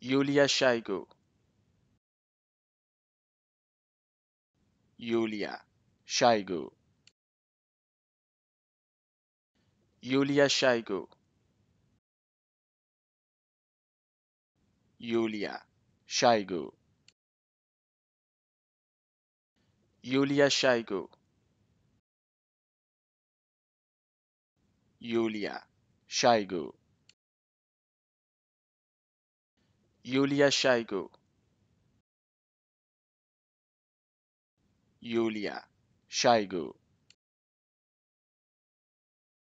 Yulia Shaigu. Yulia Shaigu. Yulia Shaigu. Yulia Shaigu. Yulia Shaigu. Yulia Shaigu. Yulia Shaigu. Yulia Shaigu.